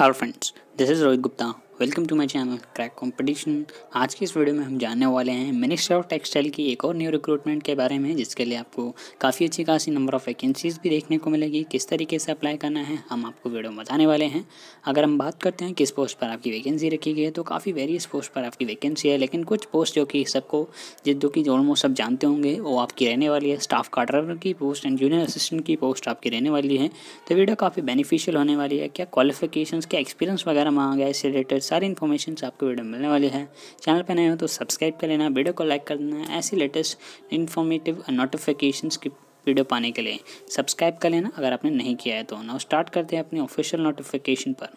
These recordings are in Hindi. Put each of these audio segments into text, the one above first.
Hello friends, this is Rohit Gupta welcome to my channel crack competition आज की इस वीडियो में हम जानने वाले हैं मिनिस्ट्री ऑफ टेक्सटाइल की एक और न्यू रिक्रूटमेंट के बारे में जिसके लिए आपको काफ़ी अच्छी खासी नंबर ऑफ़ वैकेंसीज़ भी देखने को मिलेगी किस तरीके से अप्लाई करना है हम आपको वीडियो बताने वाले हैं अगर हम बात करते हैं किस पोस्ट पर आपकी वैकेंसी रखी गई है तो काफ़ी वेरियस पोस्ट पर आपकी वैकेंसी है लेकिन कुछ पोस्ट जो कि सबको जो कि ऑलमोस्ट सब जानते होंगे वो आपकी रहने वाली है स्टाफ कार्डर की पोस्ट एंड जूनियर असिस्टेंट की पोस्ट आपकी रहने वाली है तो वीडियो काफ़ी बेनिफिशियल होने वाली है क्या क्वालिफिकेशन क्या एक्सपीरियंस वगैरह मांगा है इससे रिलेटेड सारी इन्फॉर्मेशन आपको वीडियो में मिलने वाली है चैनल पर नए हो तो सब्सक्राइब कर लेना वीडियो को लाइक कर देना ऐसी लेटेस्ट इन्फॉर्मेटिव नोटिफिकेशन की वीडियो पाने के लिए सब्सक्राइब कर लेना अगर आपने नहीं किया है तो ना स्टार्ट करते हैं अपनी ऑफिशियल नोटिफिकेशन पर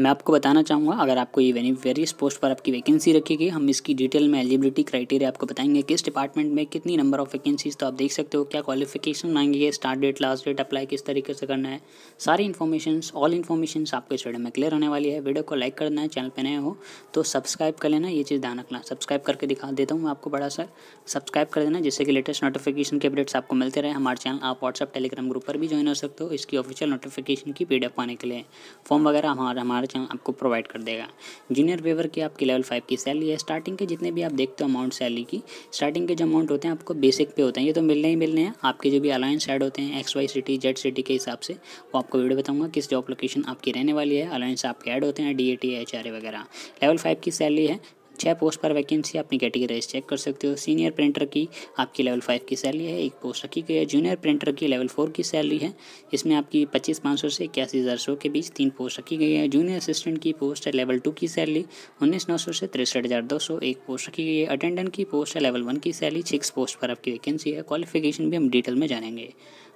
मैं आपको बताना चाहूँगा अगर आपको ये वेरी वेरियस पोस्ट पर आपकी वैकेंसी रखेगी हम इसकी डिटेल में एलिजिबिलिटी क्राइटेरिया आपको बताएंगे किस डिपार्टमेंट में कितनी नंबर ऑफ वैकेंसीज तो आप देख सकते हो क्या क्वालिफिकेशन मांगी है start date last date apply किस तरीके से करना है सारी इन्फॉर्मेशन ऑल इन्फॉर्मेशन आपको इस वीडियो में क्लियर होने वाली है वीडियो को लाइक करना है चैनल पर नए हो तो सब्सक्राइब कर लेना ये चीज़ ध्यान रखना सब्सक्राइब करके दिखा देता हूँ मैं आपको बड़ा सा सब्सक्राइब कर देना जिससे कि लेटेस्ट नोटिफिकेशन के अपडेट्स आपको मिलते रहे हमारे चैनल आप व्हाट्सअप टेलीग्राम ग्रुप पर भी ज्वाइन हो सकते हो इसकी ऑफिशियल नोटिफिकेशन की पी पाने के लिए फॉर्म वगैरह हमारे हमारे जहाँ आपको प्रोवाइड कर देगा जूनियर वेवर की आपकी लेवल फाइव की सैलरी है स्टार्टिंग के जितने भी आप देखते हो अमाउंट सैलरी की स्टार्टिंग के जो अमाउंट होते हैं आपको बेसिक पे होते हैं ये तो मिलने ही मिलने हैं आपके जो भी अलायंस एड होते हैं X Y city Z city के हिसाब से वो आपको वीडियो बताऊँगा किस जॉब लोकेशन आपकी रहने वाली है अलायंस आपके ऐड होते हैं D A T H R A वगैरह लेवल फाइव की सैलरी है छः पोस्ट पर वैकेंसी अपनी कैटेगरीज चेक कर सकते हो सीनियर प्रिंटर की आपकी लेवल फाइव की सैलरी है एक पोस्ट रखी गई है जूनियर प्रिंटर की लेवल फोर की सैलरी है इसमें आपकी पच्चीस पाँच सौ से इक्यासी हज़ार सौ के बीच तीन पोस्ट रखी गई है जूनियर असिस्टेंट की पोस्ट है लेवल टू की सैलरी उन्नीस नौ सौ से तिरसठ हज़ार दो सौ एक पोस्ट रखी गई है अटेंडेंट की पोस्ट है लेवल वन की सैलरी सिक्स पोस्ट पर आपकी वैकेंसी है क्वालिफिकेशन भी हम डिटेल में जानेंगे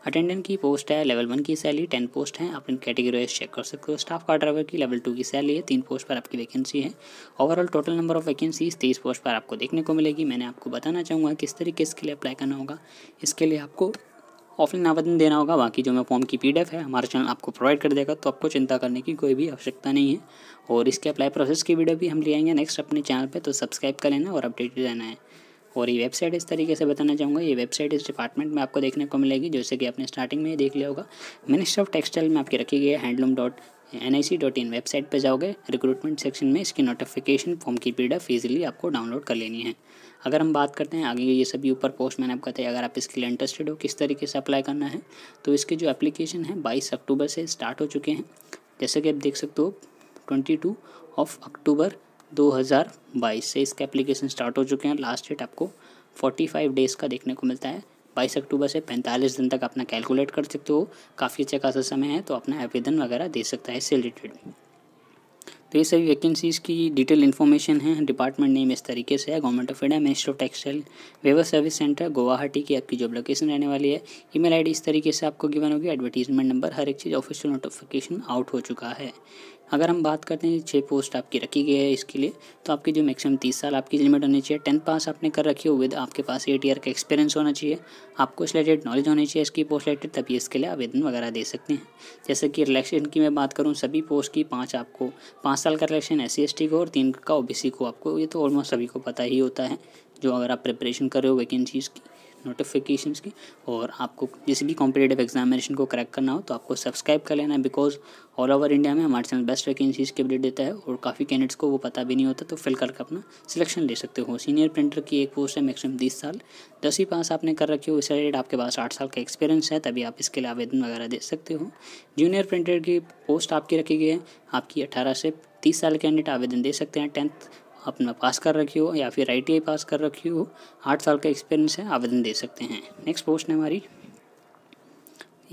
अटेंडेंट की पोस्ट है लेवल वन की सैलरी टेन पोस्ट हैं आप इन कैटेगरी चेक कर सकते हो स्टाफ कार ड्राइवर की लेवल टू की सैलरी है तीन पोस्ट पर आपकी वैकेंसी है overall total number of vacancies तेईस पोस्ट पर आपको देखने को मिलेगी मैंने आपको बताना चाहूँगा किस तरीके इसके लिए अप्लाई करना होगा इसके लिए आपको ऑफलाइन आवेदन देना होगा बाकी जो मैं फॉर्म की पीडीएफ है हमारा चैनल आपको प्रोवाइड कर देगा तो आपको चिंता करने की कोई भी आवश्यकता नहीं है और इसके अप्लाई प्रोसेस की वीडियो भी हम ले आएंगे नेक्स्ट अपने चैनल पर तो सब्सक्राइब कर लेना और अपडेट रहना है और ये वेबसाइट इस तरीके से बताना चाहूँगा ये वेबसाइट इस डिपार्टमेंट में आपको देखने को मिलेगी जैसे कि आपने स्टार्टिंग में देख लिया होगा मिनिस्ट्री ऑफ टेक्सटाइल में आपकी रखी गई है handloom dot N I C dot in website पर जाओगे रिक्रूटमेंट सेक्शन में इसकी नोटिफिकेशन फॉर्म की पी डी एफ ईजिली आपको डाउनलोड कर लेनी है अगर हम बात करते हैं आगे ये सभी ऊपर पोस्ट मैंने आपको बताया अगर आप इसके लिए इंटरेस्टेड हो किस तरीके से अप्लाई करना है तो इसके जो एप्लीकेशन है बाईस अक्टूबर से स्टार्ट हो चुके हैं जैसे कि आप देख सकते हो ट्वेंटी टू ऑफ अक्टूबर 2022 से इसके एप्लीकेशन स्टार्ट हो चुके हैं लास्ट डेट आपको 45 डेज़ का देखने को मिलता है बाईस अक्टूबर से पैंतालीस दिन तक अपना कैलकुलेट कर सकते हो काफ़ी अच्छा खासा समय है तो अपना आवेदन वगैरह दे सकता है इससे रिलेटेड तो ये सभी वैकेंसीज़ की डिटेल इन्फॉर्मेशन है डिपार्टमेंट नेम इस तरीके से है government of India ministry of textile weaver service centre Guwahati की आपकी जॉब लोकेशन रहने वाली है ईमेल आईडी इस तरीके से आपको गिवन होगी एडवर्टीजमेंट नंबर हर एक चीज़ ऑफिशियल नोटिफिकेशन आउट हो चुका है अगर हम बात करते हैं छः पोस्ट आपकी रखी गई है इसके लिए तो आपकी जो मैक्सिमम तीस साल आपकी लिमिट होनी चाहिए टेंथ पास आपने कर रखी हो विद आपके पास एट ईयर का एक्सपीरियंस होना चाहिए आपको इस रिलेटेड नॉलेज होनी चाहिए इसकी पोस्ट रिलेटेड तभी इसके लिए आवेदन वगैरह दे सकते हैं जैसे कि रिलेक्शन की मैं बात करूँ सभी पोस्ट की पाँच आपको पाँच साल का रिलेक्शन एस सी को और तीन का ओ को आपको ये तो ऑलमोस्ट सभी को पता ही होता है जो अगर आप प्रिपरेशन कर रहे हो वैकेंसीज़ की नोटिफिकेशंस की और आपको किसी भी कॉम्पिटेटिव एग्जामिनेशन को क्रैक करना हो तो आपको सब्सक्राइब कर लेना है बिकॉज ऑल ओवर इंडिया में हमारे चैनल बेस्ट वैकेंसीज़ की अपडेट देता है और काफ़ी कैंडिडेट्स को वो पता भी नहीं होता तो फिल करके अपना सिलेक्शन ले सकते हो सीनियर प्रिंटर की एक पोस्ट है मैक्सिमम बीस साल दस ही पास आपने कर रखी हो इस रेट आपके पास आठ साल का एक्सपीरियंस है तभी आप इसके लिए आवेदन वगैरह दे सकते हो जूनियर प्रिंटर की पोस्ट आपकी रखी गई है आपकी अठारह से तीस साल के कैंडिडेट आवेदन दे सकते हैं टेंथ अपना पास कर रखी हो या फिर आई पास कर रखी हो आठ साल का एक्सपीरियंस है आवेदन दे सकते हैं नेक्स्ट पोस्ट है हमारी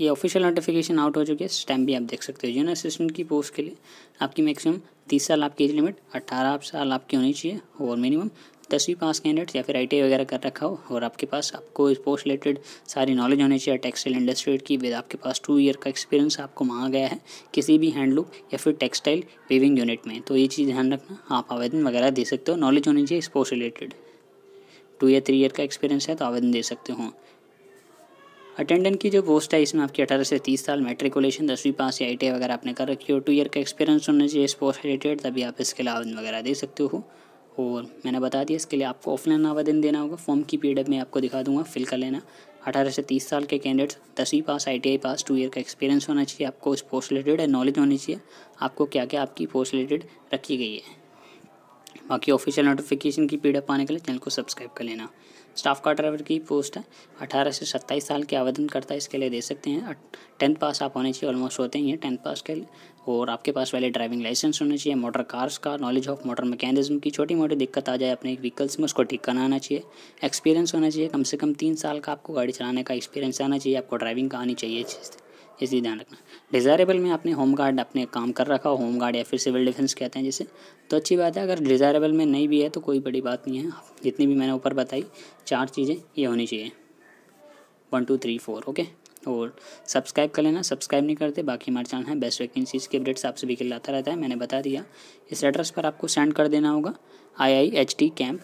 ये ऑफिशियल नोटिफिकेशन आउट हो चुकी है स्टैम्प भी आप देख सकते हो जूनियर असिस्टेंट की पोस्ट के लिए आपकी मैक्सिमम तीस साल आपकी एज लिमिट अट्ठारह साल आपकी होनी चाहिए और मिनिमम दसवीं पास कैंडिडेट या फिर आई वगैरह कर रखा हो और आपके पास आपको स्पोर्ट्स पोस्ट रिलेटेड सारी नॉलेज होनी चाहिए टेक्सटाइल इंडस्ट्री की विद आपके पास टू ईयर का एक्सपीरियंस आपको मांगा गया है किसी भी हैंडलूम या फिर टेक्सटाइल वीविंग यूनिट में तो ये चीज़ ध्यान रखना आप आवेदन वगैरह दे सकते हो नॉलेज होनी चाहिए स्पोर्ट्स रिलेटेड टू या थ्री ईयर का एक्सपीरियंस है तो आवेदन दे सकते हो अटेंडेंट की जो पोस्ट है इसमें आपकी अठारह से तीस साल मेट्रिकुलेशन दसवीं पास या आई वगैरह आपने कर रखी हो टू ईयर का एक्सपीरियंस होना चाहिए स्पोर्ट्स रिलेटेड तभी आप इसके लिए आवेदन वगैरह दे सकते हो और मैंने बता दिया इसके लिए आपको ऑफलाइन आवेदन देना होगा फॉर्म की पी में आपको दिखा दूंगा फिल कर लेना अठारह से तीस साल के कैंडिडेट्स दसवीं pass ITI pass two year का एक्सपीरियंस होना चाहिए आपको उस पोस्ट रिलेटेड नॉलेज होनी चाहिए आपको क्या क्या आपकी पोस्ट रिलेटेड रखी गई है बाकी ऑफिशियल नोटिफिकेशन की पीडीएफ पाने के लिए चैनल को सब्सक्राइब कर लेना स्टाफ का ड्राइवर की पोस्ट है अठारह से सत्ताईस साल के आवेदन करता है इसके लिए दे सकते हैं टेंथ पास आप होने चाहिए ऑलमोस्ट होते ही हैं टेंथ पास के और आपके पास वाले ड्राइविंग लाइसेंस होना चाहिए मोटर कार्स का नॉलेज ऑफ मोटर मैकेनिज्म की छोटी मोटी दिक्कत आ जाए अपने व्हीकल्स में उसको ठीक कराना चाहिए एक्सपीरियंस होना चाहिए कम से कम तीन साल का आपको गाड़ी चलाने का एक्सपीरियंस आना चाहिए आपको ड्राइविंग का आनी चाहिए ये चीज़ ध्यान रखना डिज़ायरेबल में आपने होम गार्ड अपने काम कर रखा हो होम गार्ड या फिर सिविल डिफेंस कहते हैं जिसे तो अच्छी बात है अगर डिज़ायरेबल में नहीं भी है तो कोई बड़ी बात नहीं है जितनी भी मैंने ऊपर बताई चार चीज़ें ये होनी चाहिए one two three four okay और सब्सक्राइब कर लेना सब्सक्राइब नहीं करते बाकी हमारे चैनल है बेस्ट वैकेंसीज के अपडेट्स आप सभी के आता रहता है मैंने बता दिया इस एड्रेस पर आपको सेंड कर देना होगा I I H T camp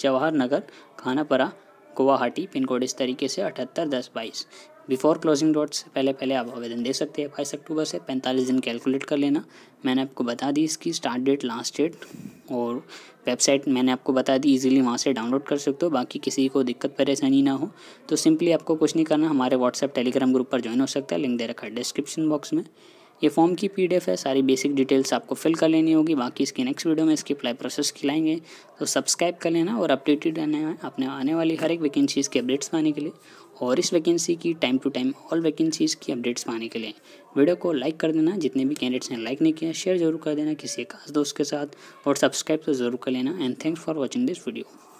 Jawahar Nagar Khanapara Guwahati pin code इस तरीके से अठहत्तर दस बाईस बिफोर क्लोजिंग डॉट से पहले पहले आप आवेदन दे सकते हैं बाईस अक्टूबर से पैंतालीस दिन कैलकुलेट कर लेना मैंने आपको बता दी इसकी स्टार्ट डेट लास्ट डेट और वेबसाइट मैंने आपको बता दी इजीली वहाँ से डाउनलोड कर सकते हो बाकी किसी को दिक्कत परेशानी ना हो तो सिंपली आपको कुछ नहीं करना हमारे व्हाट्सएप टेलीग्राम ग्रुप पर ज्वाइन हो सकता है लिंक दे रखा है डिस्क्रिप्शन बॉक्स में ये फॉर्म की पीडीएफ है सारी बेसिक डिटेल्स आपको फिल कर लेनी होगी बाकी इसके नेक्स्ट वीडियो में इसकी अप्लाई प्रोसेस खिलाएंगे तो सब्सक्राइब कर लेना और अपडेटेड रहना अपने आने वाली हर एक वैकेंसीज़ के अपडेट्स पाने के लिए और इस वैकेंसी की time to time all vacancies की अपडेट्स पाने के लिए वीडियो को लाइक कर देना जितने भी कैंडिडेट्स ने लाइक नहीं किया शेयर जरूर कर देना किसी एक खास दोस्त के साथ और सब्सक्राइब तो ज़रूर कर लेना and thanks for watching this video